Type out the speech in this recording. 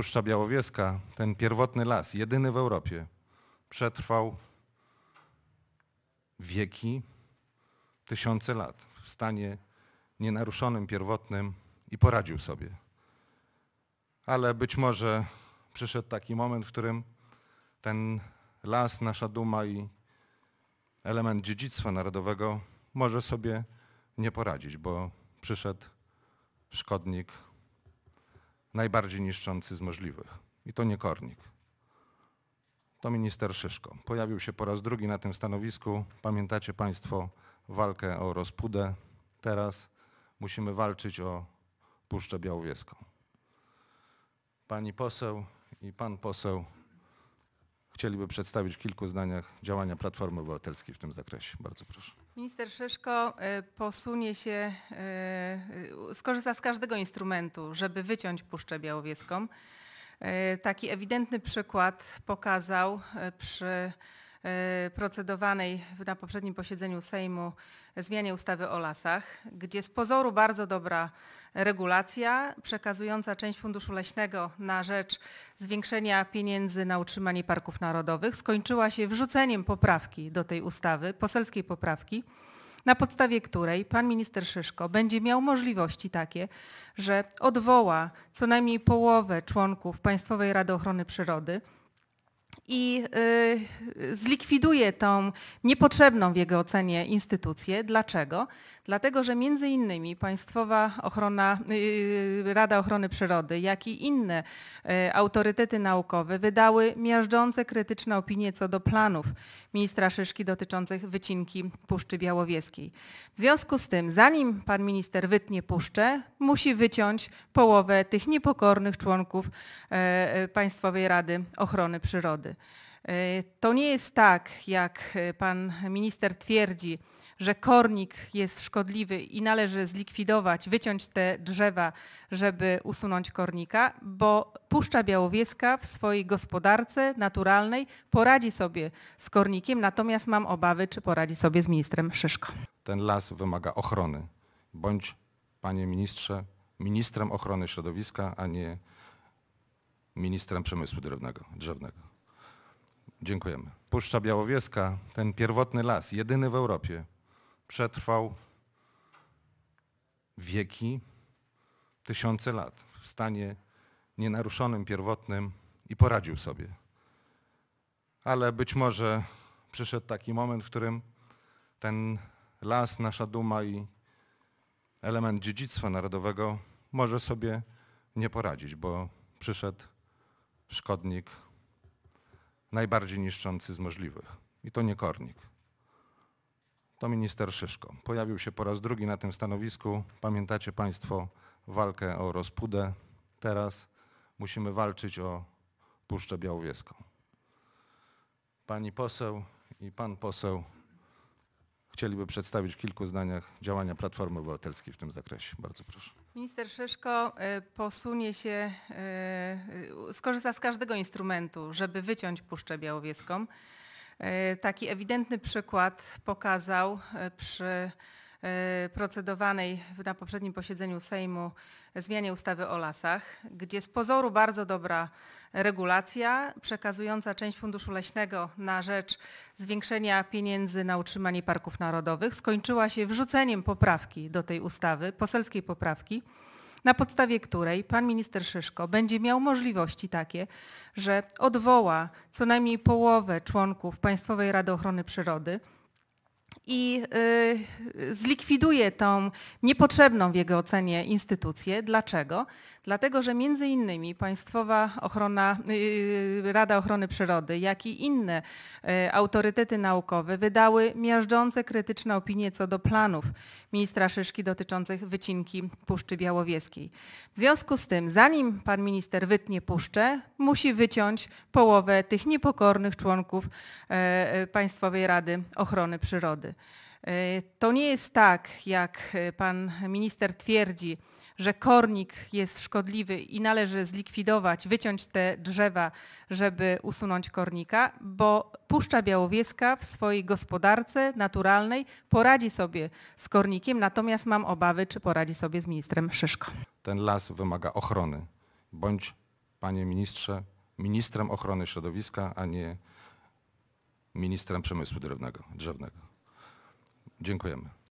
Puszcza Białowieska, ten pierwotny las, jedyny w Europie, przetrwał wieki, tysiące lat w stanie nienaruszonym, pierwotnym i poradził sobie. Ale być może przyszedł taki moment, w którym ten las, nasza duma i element dziedzictwa narodowego może sobie nie poradzić, bo przyszedł szkodnik najbardziej niszczący z możliwych. I to nie Kornik. To minister Szyszko. Pojawił się po raz drugi na tym stanowisku. Pamiętacie Państwo walkę o rozpudę. Teraz musimy walczyć o Puszczę Białowieską. Pani poseł i pan poseł chcieliby przedstawić w kilku zdaniach działania Platformy Obywatelskiej w tym zakresie. Bardzo proszę. Minister Szyszko y, posunie się, y, y, skorzysta z każdego instrumentu, żeby wyciąć Puszczę Białowieską. Taki ewidentny przykład pokazał przy E, procedowanej na poprzednim posiedzeniu Sejmu zmianie ustawy o lasach, gdzie z pozoru bardzo dobra regulacja przekazująca część funduszu leśnego na rzecz zwiększenia pieniędzy na utrzymanie parków narodowych skończyła się wrzuceniem poprawki do tej ustawy, poselskiej poprawki, na podstawie której pan minister Szyszko będzie miał możliwości takie, że odwoła co najmniej połowę członków Państwowej Rady Ochrony Przyrody i y, zlikwiduje tą niepotrzebną w jego ocenie instytucję. Dlaczego? Dlatego, że między innymi Państwowa Ochrona, y, Rada Ochrony Przyrody, jak i inne y, autorytety naukowe wydały miażdżące krytyczne opinie co do planów ministra Szyszki dotyczących wycinki Puszczy Białowieskiej. W związku z tym, zanim pan minister wytnie puszczę, musi wyciąć połowę tych niepokornych członków e, e, Państwowej Rady Ochrony Przyrody. To nie jest tak, jak e, pan minister twierdzi, że kornik jest szkodliwy i należy zlikwidować, wyciąć te drzewa, żeby usunąć kornika, bo Puszcza Białowieska w swojej gospodarce naturalnej poradzi sobie z kornikiem, natomiast mam obawy, czy poradzi sobie z ministrem Szyszko. Ten las wymaga ochrony. Bądź, panie ministrze, ministrem ochrony środowiska, a nie ministrem przemysłu drzewnego. Dziękujemy. Puszcza Białowieska, ten pierwotny las, jedyny w Europie, przetrwał wieki, tysiące lat w stanie nienaruszonym, pierwotnym i poradził sobie. Ale być może przyszedł taki moment, w którym ten las, nasza duma i element dziedzictwa narodowego może sobie nie poradzić, bo przyszedł szkodnik najbardziej niszczący z możliwych. I to nie Kornik. To minister Szyszko. Pojawił się po raz drugi na tym stanowisku. Pamiętacie Państwo walkę o Rozpudę. Teraz musimy walczyć o Puszczę Białowieską. Pani poseł i pan poseł chcieliby przedstawić w kilku zdaniach działania Platformy Obywatelskiej w tym zakresie. Bardzo proszę. Minister Szyszko y, posunie się, y, y, skorzysta z każdego instrumentu, żeby wyciąć Puszczę Białowieską. Taki ewidentny przykład pokazał przy E, procedowanej na poprzednim posiedzeniu Sejmu zmianie ustawy o lasach, gdzie z pozoru bardzo dobra regulacja przekazująca część funduszu leśnego na rzecz zwiększenia pieniędzy na utrzymanie parków narodowych skończyła się wrzuceniem poprawki do tej ustawy, poselskiej poprawki, na podstawie której pan minister Szyszko będzie miał możliwości takie, że odwoła co najmniej połowę członków Państwowej Rady Ochrony Przyrody i y, zlikwiduje tą niepotrzebną w jego ocenie instytucję. Dlaczego? Dlatego, że między innymi Państwowa Ochrona, y, Rada Ochrony Przyrody, jak i inne y, autorytety naukowe wydały miażdżące krytyczne opinie co do planów ministra Szyszki dotyczących wycinki Puszczy Białowieskiej. W związku z tym, zanim pan minister wytnie puszczę, musi wyciąć połowę tych niepokornych członków Państwowej Rady Ochrony Przyrody. To nie jest tak, jak e, pan minister twierdzi, że kornik jest szkodliwy i należy zlikwidować, wyciąć te drzewa, żeby usunąć kornika, bo Puszcza Białowieska w swojej gospodarce naturalnej poradzi sobie z kornikiem, natomiast mam obawy, czy poradzi sobie z ministrem Szyszko. Ten las wymaga ochrony. Bądź, panie ministrze, ministrem ochrony środowiska, a nie ministrem przemysłu drewnego, drzewnego. Dziękujemy.